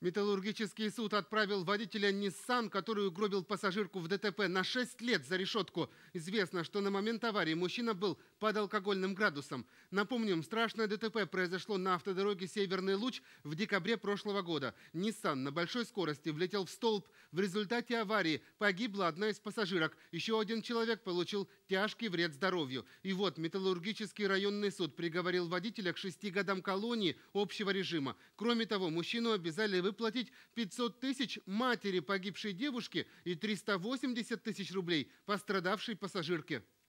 Металлургический суд отправил водителя Nissan, который угробил пассажирку в ДТП, на 6 лет за решетку. Известно, что на момент аварии мужчина был под алкогольным градусом. Напомним, страшное ДТП произошло на автодороге «Северный луч» в декабре прошлого года. Nissan на большой скорости влетел в столб. В результате аварии погибла одна из пассажирок. Еще один человек получил тяжкий вред здоровью. И вот Металлургический районный суд приговорил водителя к шести годам колонии общего режима. Кроме того, мужчину обязали выплатить 500 тысяч матери погибшей девушки и 380 тысяч рублей пострадавшей пассажирке.